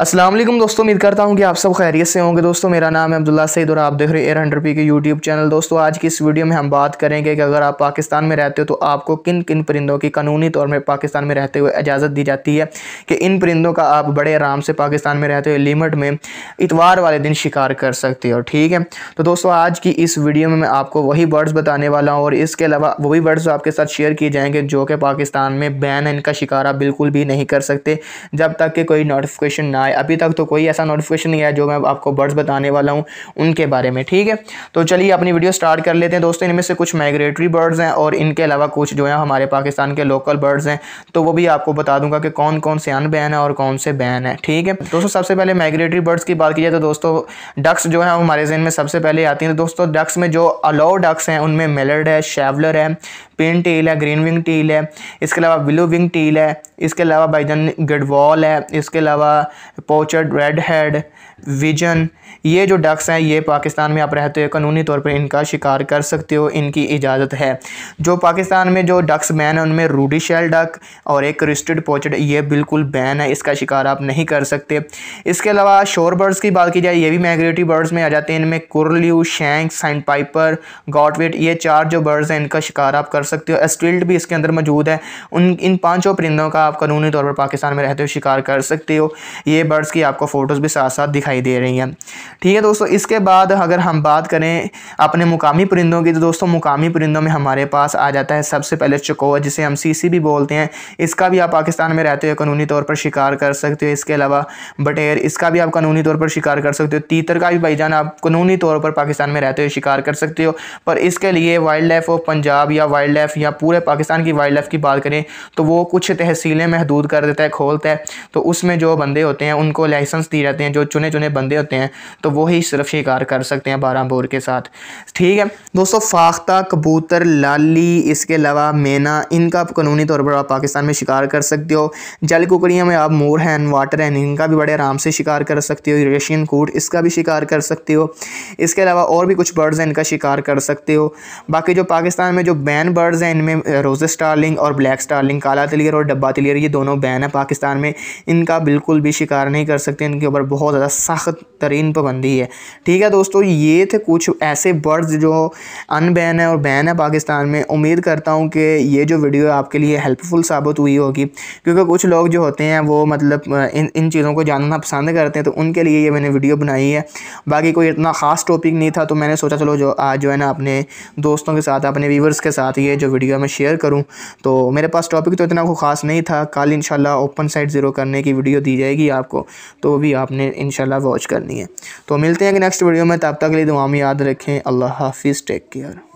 असलम दोस्तों उम्मीद करता हूँ कि आप सब खैरियत से होंगे दोस्तों मेरा नाम है अब्दुल्ला सईद और आप देख रहे हैं air hundred P K YouTube channel दोस्तों आज की इस वीडियो में हम बात करेंगे कि अगर आप पाकिस्तान में रहते हो तो आपको किन किन परिंदों की कानूनी तौर में पाकिस्तान में रहते हुए इजाज़त दी जाती है कि इन परिंदों का आप बड़े आराम से पाकिस्तान में रहते हुए लिमिट में इतवार वाले दिन शिकार कर सकते हो ठीक है तो दोस्तों आज की इस वीडियो में मैं आपको वही बर्ड्स बताने वाला हूँ और इसके अलावा वही बर्ड्स आपके साथ शेयर किए जाएंगे जो कि पाकिस्तान में बैन है इनका शिकार आप बिल्कुल भी नहीं कर सकते जब तक कि कोई नोटिफिकेशन ना आए हाँ, अभी तक तो कोई ऐसा नोटिफिकेशन नहीं आया जो मैं आपको बर्ड्स बताने वाला हूँ उनके बारे में ठीक है तो चलिए अपनी वीडियो स्टार्ट कर लेते हैं दोस्तों इनमें से कुछ माइग्रेटरी बर्ड्स हैं और इनके अलावा कुछ जो है हमारे पाकिस्तान के लोकल बर्ड्स हैं तो वो भी आपको बता दूंगा कि कौन कौन से अनबैन है और कौन से बैन है ठीक है दोस्तों सबसे पहले माइग्रेटरी बर्ड्स की बात की जाए तो दोस्तों डक्स जो है हमारे जहन में सबसे पहले आती हैं तो दोस्तों डक्स में जो अलाउ डक्स हैं उनमें मेलर्ड है शेवलर है पिन टील है ग्रीन विंग टील है इसके अलावा ब्लू विंग टील है इसके अलावा भाईजान गडवॉल है इसके अलावा पोचर रेड हेड विजन ये जो डक्स हैं ये पाकिस्तान में आप रहते हो कानूनी तौर पर इनका शिकार कर सकते हो इनकी इजाज़त है जो पाकिस्तान में जो डक्स बैन है उनमें रूडी शेल डक और एक क्रिस्टेड पोचड ये बिल्कुल बैन है इसका शिकार आप नहीं कर सकते इसके अलावा शोर बर्ड्स की बात की जाए ये भी माइग्रेटरी बर्ड्स में आ जाते हैं इनमें curlew shank sandpiper godwit ये चार जो बर्ड्स हैं इनका शिकार आप कर सकते हो एस्टिल्ट भी इसके अंदर मौजूद है उन इन पाँचों परिंदों का आप कानूनी तौर पर पाकिस्तान में रहते हो शिकार कर सकते हो ये बर्ड्स की आपको फ़ोटोज़ भी साथ साथ दिखाई दे रही हैं ठीक है दोस्तों इसके बाद अगर हम बात करें अपने मुकामी परिंदों की तो दोस्तों मुकामी परिंदों में हमारे पास आ जाता है सबसे पहले चकोवा जिसे हम सीसी भी बोलते हैं इसका भी आप पाकिस्तान में रहते हुए कानूनी तौर पर शिकार कर सकते हो इसके अलावा बटेर इसका भी आप कानूनी तौर पर शिकार कर सकते हो तीतर का भी भाईजान आप कानूनी तौर पर पाकिस्तान में रहते हुए शिकार कर सकते हो पर इसके लिए वाइल्ड लाइफ ऑफ पंजाब या वाइल्ड लाइफ या पूरे पाकिस्तान की वाइल्ड लाइफ की बात करें तो वो कुछ तहसीलें महदूद कर देता है खोलता है तो उसमें जो बंदे होते हैं उनको लाइसेंस दिए जाते हैं जो चुने चुने बंदे होते हैं तो वो ही सिर्फ शिकार कर सकते हैं बारह बोर के साथ ठीक है दोस्तों फाख्ता कबूतर लाली इसके अलावा मैना इनका आप कानूनी तौर पर आप पाकिस्तान में शिकार कर सकते हो जल कुकड़ियों में आप मोर हैन वाटर हैन इनका भी बड़े आराम से शिकार कर सकते हो रेशियन कूट इसका भी शिकार कर सकते हो इसके अलावा और भी कुछ बर्ड्स हैं इनका शिकार कर सकते हो बाकी जो पाकिस्तान में जो बैन बर्ड्स हैं इनमें रोज़ स्टारलिंग और ब्लैक स्टारलिंग काला तिलियर और डब्बा तिलियर ये दोनों बैन है पाकिस्तान में इनका बिल्कुल भी शिकार कार नहीं कर सकते इनके ऊपर बहुत ज़्यादा सख्त तरीन पाबंदी है ठीक है दोस्तों ये थे कुछ ऐसे वर्ड्स जो अनबैन है और बैन है पाकिस्तान में उम्मीद करता हूँ कि ये जो वीडियो आपके लिए हेल्पफुल साबित हुई होगी क्योंकि कुछ लोग जो होते हैं वो मतलब इन इन चीज़ों को जानना पसंद करते हैं तो उनके लिए ये मैंने वीडियो बनाई है बाकी कोई इतना ख़ास टॉपिक नहीं था तो मैंने सोचा चलो जो आज जो है ना अपने दोस्तों के साथ अपने व्यूवर्स के साथ ये जो वीडियो मैं शेयर करूँ तो मेरे पास टॉपिक तो इतना कोई ख़ास नहीं था कल इन ओपन साइड ज़ीरो करने की वीडियो दी जाएगी आपको आपको तो वो भी आपने इन वॉच करनी है तो मिलते हैं कि नेक्स्ट वीडियो में तब तक के लिए दुआ में याद रखें अल्लाह हाफिज़ टेक केयर